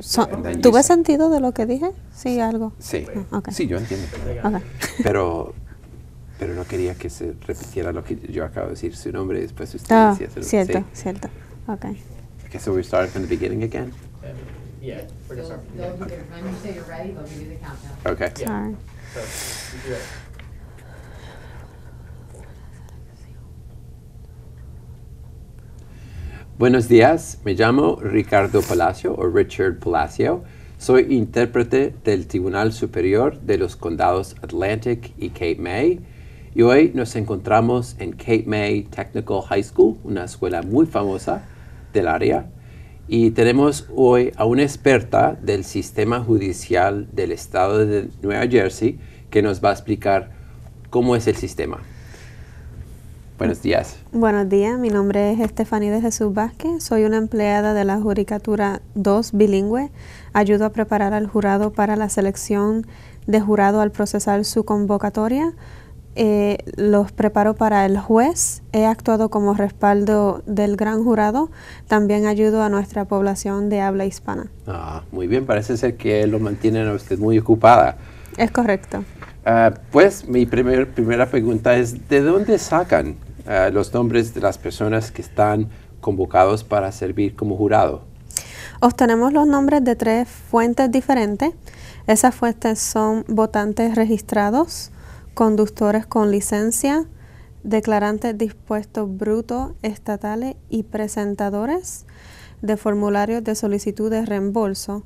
So, ¿Tuve sentido de lo que dije? Sí, algo. Sí, ah, sí yo entiendo. Okay. Pero, pero no quería que se repitiera lo que yo acabo de decir, su nombre, después usted oh, decía su Cierto, sí. cierto. Ok. Ok, so we start from the beginning again? yeah, we're going to start from the beginning. ready, the countdown. Okay. Sorry. Buenos días, me llamo Ricardo Palacio o Richard Palacio. Soy intérprete del Tribunal Superior de los Condados Atlantic y Cape May. Y hoy nos encontramos en Cape May Technical High School, una escuela muy famosa del área. Y tenemos hoy a una experta del sistema judicial del estado de Nueva Jersey que nos va a explicar cómo es el sistema. Buenos días. Buenos días, mi nombre es Estefanía de Jesús Vázquez, soy una empleada de la Judicatura 2 bilingüe, ayudo a preparar al jurado para la selección de jurado al procesar su convocatoria, eh, los preparo para el juez, he actuado como respaldo del gran jurado, también ayudo a nuestra población de habla hispana. Ah, muy bien, parece ser que lo mantienen a usted muy ocupada. Es correcto. Ah, pues mi primera pregunta es, ¿de dónde sacan ah, los nombres de las personas que están convocados para servir como jurado? Obtenemos los nombres de tres fuentes diferentes. Esas fuentes son votantes registrados, conductores con licencia, declarantes dispuestos brutos, estatales y presentadores de formularios de solicitud de reembolso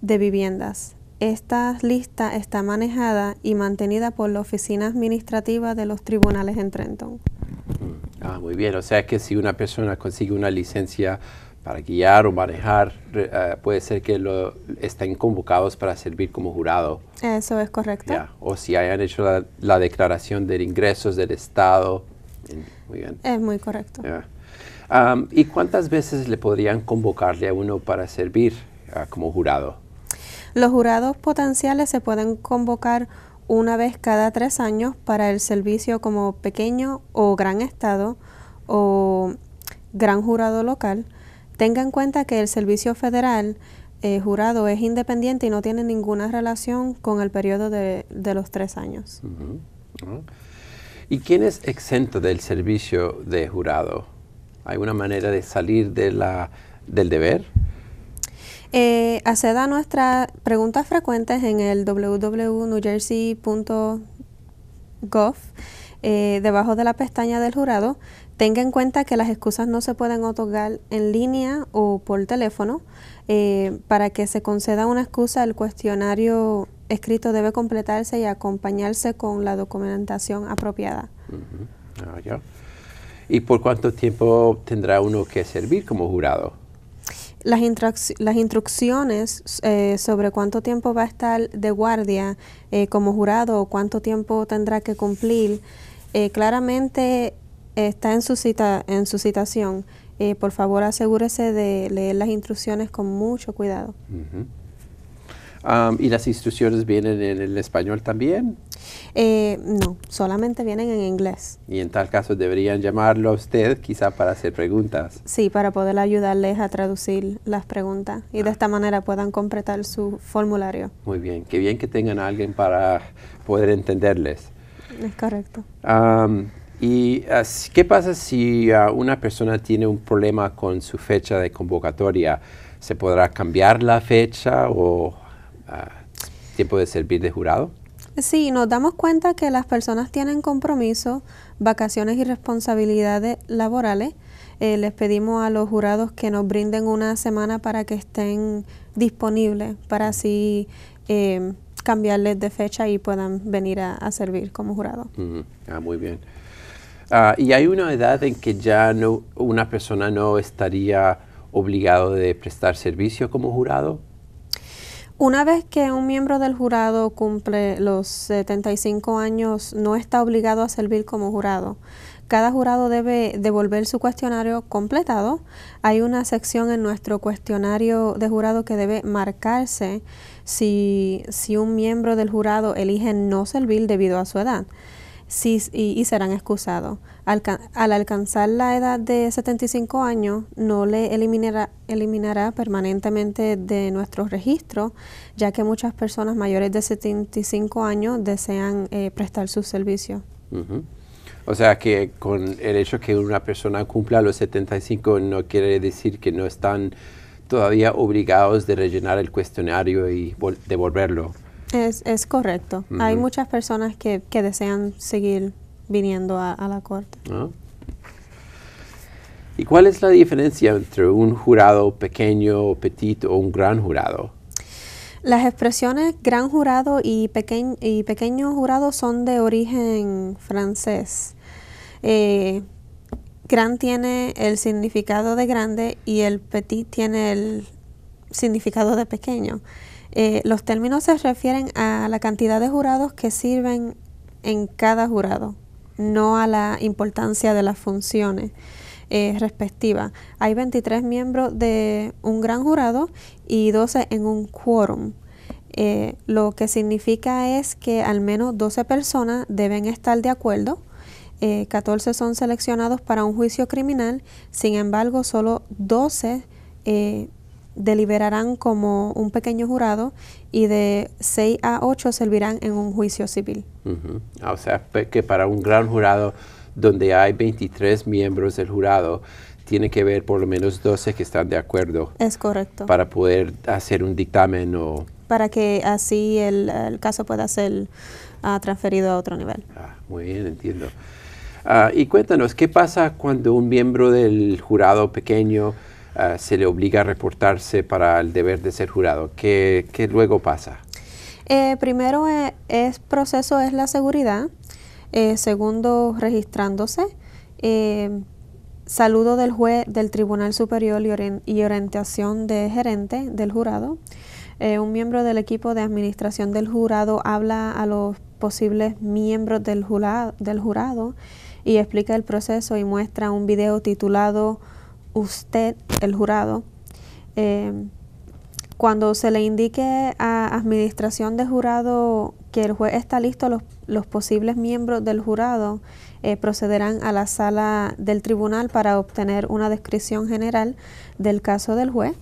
de viviendas. Esta lista está manejada y mantenida por la oficina administrativa de los tribunales en Trenton. Ah, muy bien, o sea que si una persona consigue una licencia para guiar o manejar, eh, puede ser que lo estén convocados para servir como jurado. Eso es correcto. O si hayan hecho la, declaración de ingresos del Estado. Muy bien. Es muy correcto. ¿Y cuántas veces le podrían convocarle a uno para servir ah, como jurado? Los jurados potenciales se pueden convocar una vez cada tres años para el servicio como pequeño o gran estado o gran jurado local. Tenga en cuenta que el servicio federal eh, jurado es independiente y no tiene ninguna relación con el periodo de, los tres años. ¿Y quién es exento del servicio de jurado? ¿Hay una manera de salir de la, del deber? Eh, acceda a nuestras preguntas frecuentes en el www.newjersey.gov. Eh, debajo de la pestaña del jurado, tenga en cuenta que las excusas no se pueden otorgar en línea o por teléfono. Eh, para que se conceda una excusa, el cuestionario escrito debe completarse y acompañarse con la documentación apropiada. Ah, ¿Y por cuánto tiempo tendrá uno que servir como jurado? las, instrucciones eh, sobre cuánto tiempo va a estar de guardia eh, como jurado o cuánto tiempo tendrá que cumplir, eh, claramente está en su, cita, en su citación. por favor, asegúrese de leer las instrucciones con mucho cuidado. Ah, ¿Y las instrucciones vienen en el español también? Eh, no, solamente vienen en inglés. Y en tal caso deberían llamarlo a usted quizá para hacer preguntas. Sí, para poder ayudarles a traducir las preguntas y de ah. esta manera puedan completar su formulario. Muy bien, qué bien que tengan a alguien para poder entenderles. Es correcto. ¿Y ah, qué pasa si ah, una persona tiene un problema con su fecha de convocatoria? ¿Se podrá cambiar la fecha o tiempo de servir de jurado? Sí, nos damos cuenta que las personas tienen compromisos, vacaciones y responsabilidades laborales. Eh, les pedimos a los jurados que nos brinden una semana para que estén disponibles, para así eh, cambiarles de fecha y puedan venir a, servir como jurado. Ah, muy bien. Ah, y hay una edad en que ya no, una persona no estaría obligado de prestar servicio como jurado. Una vez que un miembro del jurado cumple los 75 años, no está obligado a servir como jurado. Cada jurado debe devolver su cuestionario completado. Hay una sección en nuestro cuestionario de jurado que debe marcarse si, si un miembro del jurado elige no servir debido a su edad y, serán excusados. al alcanzar la edad de 75 años, no le eliminará, eliminará permanentemente de nuestro registro, ya que muchas personas mayores de 75 años desean eh, prestar su servicio. O sea que con el hecho que una persona cumpla los 75 no quiere decir que no están todavía obligados de rellenar el cuestionario y devolverlo. Es, correcto. Hay muchas personas que, desean seguir viniendo a, la corte. Ah. ¿Y cuál es la diferencia entre un jurado pequeño, petit o un gran jurado? Las expresiones gran jurado y, y pequeño jurado son de origen francés. Eh, gran tiene el significado de grande y el petit tiene el significado de pequeño. Eh, los términos se refieren a la cantidad de jurados que sirven en cada jurado, no a la importancia de las funciones eh, respectivas. Hay 23 miembros de un gran jurado y 12 en un quórum. Eh, lo que significa es que al menos 12 personas deben estar de acuerdo. 14 son seleccionados para un juicio criminal, sin embargo, solo 12 deliberarán como un pequeño jurado y de 6 a 8 servirán en un juicio civil. Ah, o sea, que para un gran jurado donde hay 23 miembros del jurado, tiene que haber por lo menos 12 que están de acuerdo. Es correcto. Para poder hacer un dictamen o... Para que así el, caso pueda ser ah, transferido a otro nivel. Ah, muy bien, entiendo. y cuéntanos, ¿qué pasa cuando un miembro del jurado pequeño Ah, se le obliga a reportarse para el deber de ser jurado. ¿Qué, luego pasa? Eh, primero eh, es, proceso es la seguridad, eh, segundo registrándose, saludo del juez del Tribunal Superior y, orientación de gerente del jurado. un miembro del equipo de administración del jurado habla a los posibles miembros del del jurado y explica el proceso y muestra un video titulado usted, el jurado, eh, cuando se le indique a administración de jurado que el juez está listo, los, posibles miembros del jurado eh, procederán a la sala del tribunal para obtener una descripción general del caso del juez.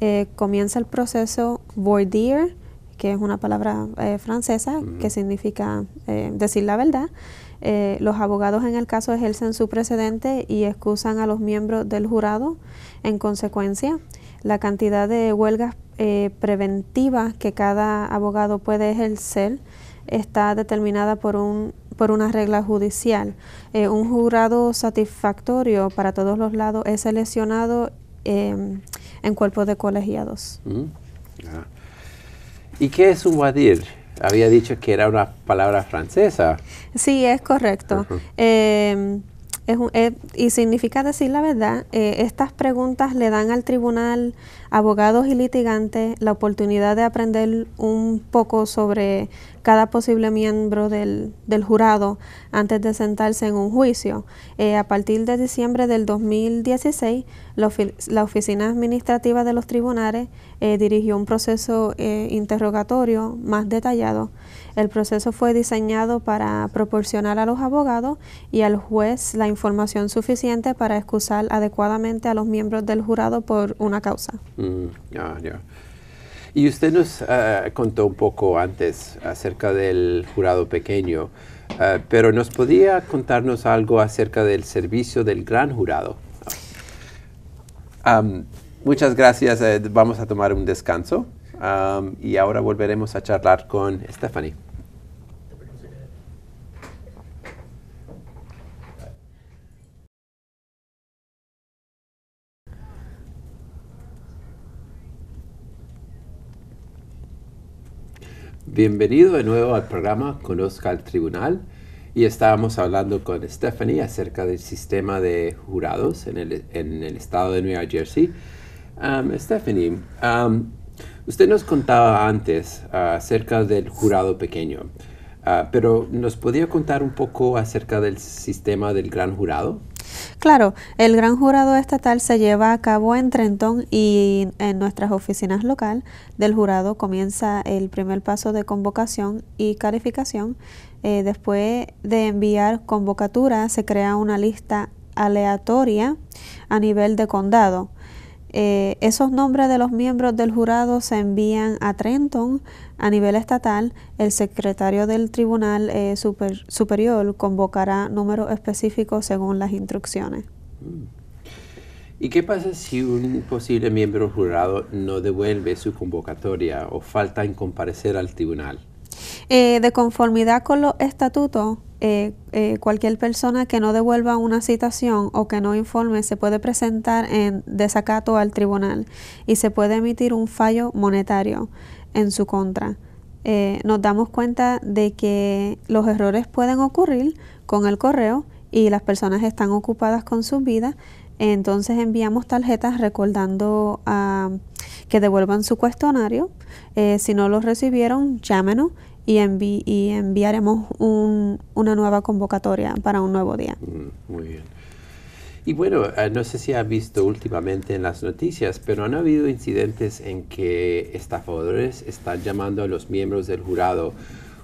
Eh, comienza el proceso voir dire, que es una palabra francesa que significa decir la verdad. Eh, los abogados en el caso ejercen su precedente y excusan a los miembros del jurado. En consecuencia, la cantidad de huelgas eh, preventivas que cada abogado puede ejercer está determinada por un por una regla judicial. Eh, un jurado satisfactorio para todos los lados es seleccionado em, en cuerpo de colegiados. Ah. ¿Y qué es un wadir? había dicho que era una palabra francesa. Sí, es correcto. Eh, eh, y significa decir la verdad. Eh, estas preguntas le dan al tribunal abogados y litigantes la oportunidad de aprender un poco sobre cada posible miembro del, jurado antes de sentarse en un juicio. Eh, a partir de diciembre del 2016, la, Oficina Administrativa de los Tribunales eh, dirigió un proceso eh, interrogatorio más detallado. El proceso fue diseñado para proporcionar a los abogados y al juez la información suficiente para excusar adecuadamente a los miembros del jurado por una causa. Mm, y usted nos eh, contó un poco antes acerca del jurado pequeño, eh, pero ¿nos podía contarnos algo acerca del servicio del gran jurado? muchas gracias. Eh, vamos a tomar un descanso y ahora volveremos a charlar con Stephanie. Bienvenido de nuevo al programa Conozca al Tribunal y estábamos hablando con Stephanie acerca del sistema de jurados en el, en estado de Nueva Jersey. Um, Stephanie, um, usted nos contaba antes uh, acerca del jurado pequeño, uh, pero ¿nos podía contar un poco acerca del sistema del gran jurado? Claro, el gran jurado estatal se lleva a cabo en Trenton y en nuestras oficinas local del jurado comienza el primer paso de convocación y calificación. Eh, después de enviar convocatura se crea una lista aleatoria a nivel de condado eh, esos nombres de los miembros del jurado se envían a Trenton a nivel estatal. El secretario del Tribunal eh, Superior convocará números específicos según las instrucciones. ¿Y qué pasa si un posible miembro jurado no devuelve su convocatoria o falta en comparecer al tribunal? Eh, de conformidad con los estatutos, eh, eh, cualquier persona que no devuelva una citación o que no informe se puede presentar en desacato al tribunal y se puede emitir un fallo monetario en su contra. Eh, nos damos cuenta de que los errores pueden ocurrir con el correo y las personas están ocupadas con sus vidas, entonces enviamos tarjetas recordando a ah, que devuelvan su cuestionario. Eh, si no lo recibieron, llámenos y, enviaremos una nueva convocatoria para un nuevo día. Mm, muy bien. Y bueno, eh, no sé si ha visto últimamente en las noticias, pero han habido incidentes en que estafadores están llamando a los miembros del jurado.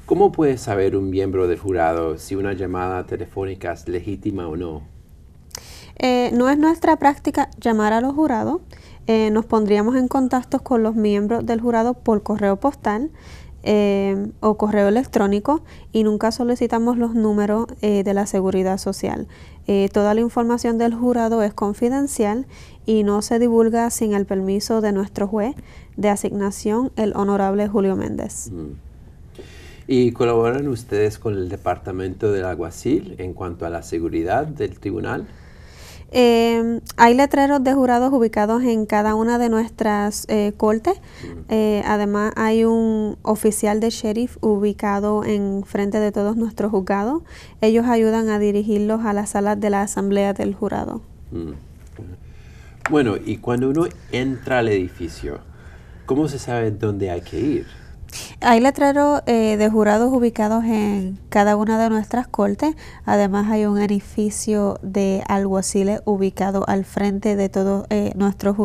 ¿Cómo puede saber un miembro del jurado si una llamada telefónica es legítima o no? Eh, no es nuestra práctica llamar a los jurados. Eh, nos pondríamos en contacto con los miembros del jurado por correo postal. Em, o correo electrónico y nunca solicitamos los números eh, de la seguridad social. Eh, toda la información del jurado es confidencial y no se divulga sin el permiso de nuestro juez de asignación, el honorable Julio Méndez. Mm. ¿Y colaboran ustedes con el Departamento del Aguacil en cuanto a la seguridad del tribunal? Em, hay letreros de jurados ubicados en cada una de nuestras eh, cortes. Eh, además, hay un oficial de sheriff ubicado en frente de todos nuestros juzgados. Ellos ayudan a dirigirlos a las salas de la asamblea del jurado. Bueno, y cuando uno entra al edificio, ¿cómo se sabe dónde hay que ir? Hay letreros eh, de jurados ubicados en cada una de nuestras cortes. Además hay un edificio de alguaciles ubicado al frente de todos eh, nuestros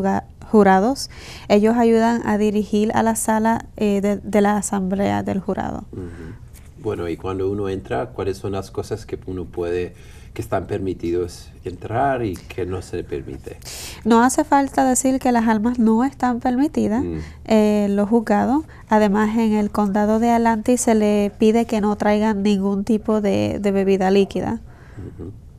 jurados. Ellos ayudan a dirigir a la sala eh, de, la asamblea del jurado. Bueno, y cuando uno entra, ¿cuáles son las cosas que uno puede, que están permitidos entrar y que no se permite? No hace falta decir que las almas no están permitidas. Mm. Eh, los juzgados, además en el condado de Alanti se le pide que no traigan ningún tipo de, bebida líquida.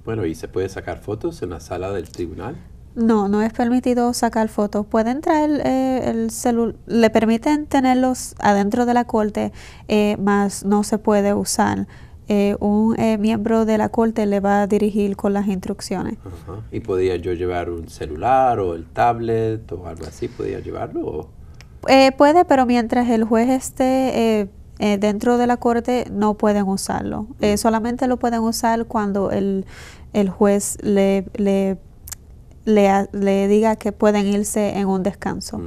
Bueno, ¿y se puede sacar fotos en la sala del tribunal? No, no es permitido sacar fotos. Puede traer eh, el celular, le permiten tenerlos adentro de la corte, eh, más no se puede usar. Eh, un eh, miembro de la corte le va a dirigir con las instrucciones. ¿Y podía yo llevar un celular o el tablet o algo así? ¿Podía llevarlo? puede, pero mientras el juez esté dentro de la corte, no pueden usarlo. Mm. solamente lo pueden usar cuando el, juez le, le le, le diga que pueden irse en un descanso.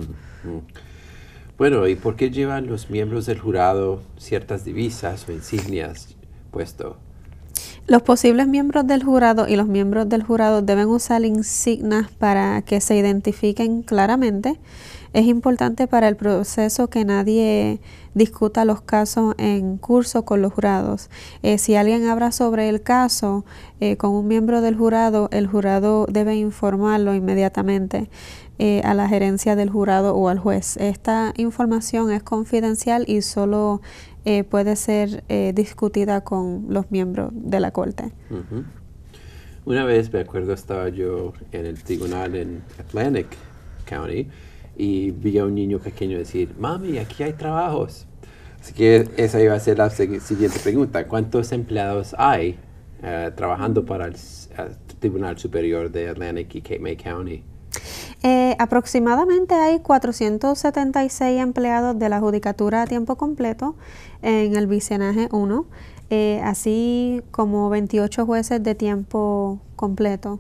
Bueno, ¿y por qué llevan los miembros del jurado ciertas divisas o insignias puesto? Los posibles miembros del jurado y los miembros del jurado deben usar insignias para que se identifiquen claramente. Es importante para el proceso que nadie discuta los casos en curso con los jurados. Eh, si alguien habla sobre el caso eh, con un miembro del jurado, el jurado debe informarlo inmediatamente. Eh, a la gerencia del jurado o al juez. Esta información es confidencial y solo puede ser discutida con los miembros de la corte. Una vez, me acuerdo, estaba yo en el tribunal en Atlantic County y vi a un niño pequeño decir, mami, aquí hay trabajos. Así que esa iba a ser la siguiente pregunta. ¿Cuántos empleados hay eh, trabajando para el Tribunal Superior de Atlantic y Cape May County? Eh, aproximadamente hay 476 empleados de la Judicatura a tiempo completo en el Vicenaje 1, eh, así como 28 jueces de tiempo completo.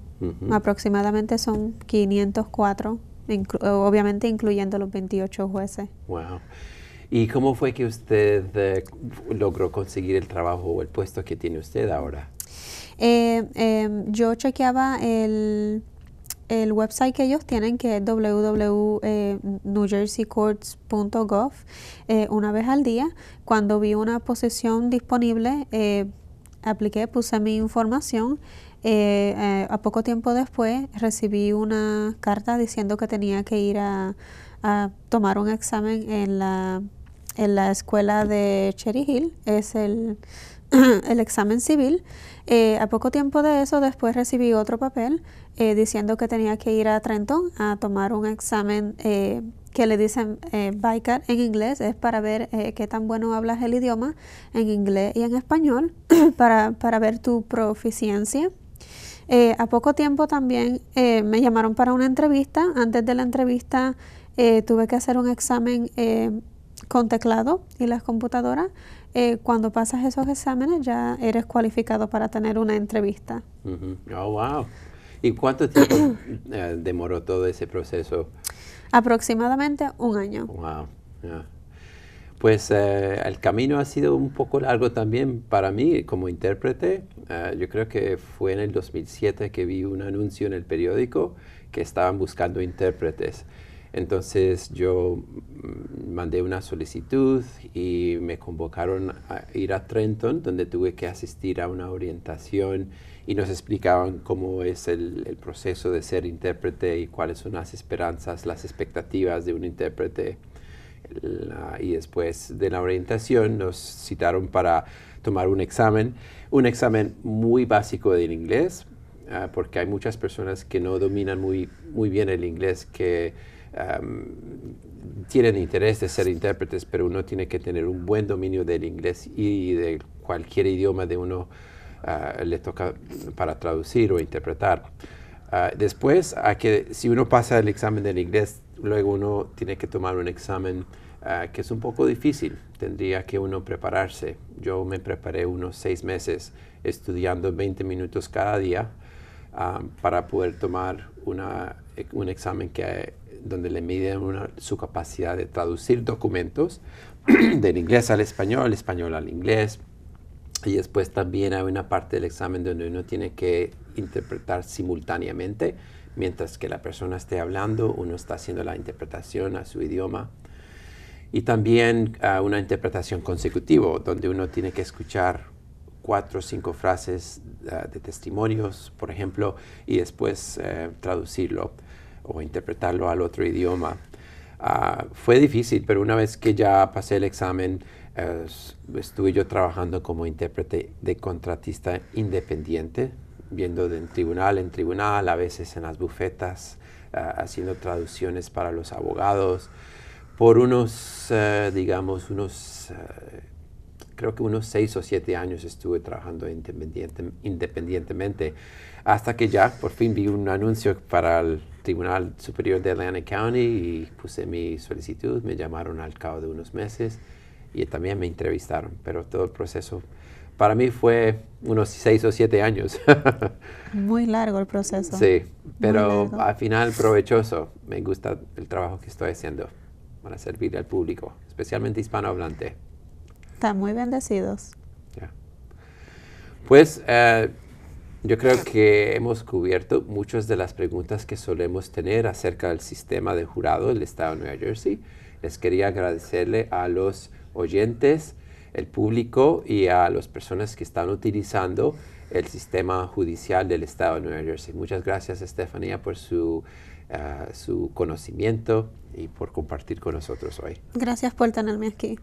Aproximadamente son 504 eh, obviamente incluyendo los 28 jueces. Wow. ¿Y cómo fue que usted eh, logró conseguir el trabajo o el puesto que tiene usted ahora? Eh, em, yo chequeaba el, el, website que ellos tienen, que es www.newjerseycourts.gov, una vez al día. Cuando vi una posición disponible, apliqué, puse mi información eh, eh, a poco tiempo después recibí una carta diciendo que tenía que ir a, tomar un examen en la, en la escuela de Cherry Hill, es el, el examen civil. Eh, a poco tiempo de eso, después recibí otro papel diciendo que tenía que ir a Trenton a tomar un examen que le dicen BICAT en inglés, es para ver qué tan bueno hablas el idioma en inglés y en español, para ver tu proficiencia. Eh, a poco tiempo también eh, me llamaron para una entrevista. Antes de la entrevista eh, tuve que hacer un examen con teclado y las computadoras. cuando pasas esos exámenes ya eres cualificado para tener una entrevista. Oh, wow. ¿Y cuánto tiempo demoró todo ese proceso? Aproximadamente un año. Wow. Pues eh, el camino ha sido un poco largo también para mí como intérprete. Eh, yo creo que fue en el 2007 que vi un anuncio en el periódico que estaban buscando intérpretes. Entonces yo mandé una solicitud y me convocaron a ir a Trenton, donde tuve que asistir a una orientación y nos explicaban cómo es el proceso de ser intérprete y cuáles son las esperanzas, las expectativas de un intérprete y después de la orientación nos citaron para tomar un examen, un examen muy básico del inglés, ah, porque hay muchas personas que no dominan muy, muy bien el inglés, que tienen interés de ser intérpretes, pero uno tiene que tener un buen dominio del inglés y de cualquier idioma de uno ah, le toca para traducir o interpretar. Ah, después, a que si uno pasa el examen del inglés, Luego uno tiene que tomar un examen ah, que es un poco difícil, tendría que uno prepararse. Yo me preparé unos seis meses estudiando 20 minutos cada día ah, para poder tomar eh, un examen donde le miden su capacidad de traducir documentos del inglés al español, español al inglés. Y después también hay una parte del examen donde uno tiene que interpretar simultáneamente mientras que la persona esté hablando, uno está haciendo la interpretación a su idioma. Y también ah, una interpretación consecutiva, donde uno tiene que escuchar cuatro o cinco frases ah, de testimonios, por ejemplo, y después eh, traducirlo o interpretarlo al otro idioma. Ah, fue difícil, pero una vez que ya pasé el examen, eh, estuve yo trabajando como intérprete de contratista independiente viendo de tribunal en tribunal, a veces en las bufetas, ah, haciendo traducciones para los abogados, por unos, eh, digamos, unos, eh, creo que unos seis o siete años estuve trabajando independiente, independientemente, hasta que ya por fin vi un anuncio para el Tribunal Superior de Atlanta County y puse mi solicitud, me llamaron al cabo de unos meses y también me entrevistaron, pero todo el proceso para mí fue unos seis o siete años. Muy largo el proceso. Sí, pero al final provechoso. Me gusta el trabajo que estoy haciendo para servir al público, especialmente hispanohablante. Están muy bendecidos. Pues eh, yo creo que hemos cubierto muchas de las preguntas que solemos tener acerca del sistema de jurado del Estado de Nueva Jersey. Les quería agradecerle a los oyentes el público y a las personas que están utilizando el sistema judicial del Estado de Nueva Jersey. Muchas gracias, Estefanía, por su, eh, su conocimiento y por compartir con nosotros hoy. Gracias por tenerme aquí.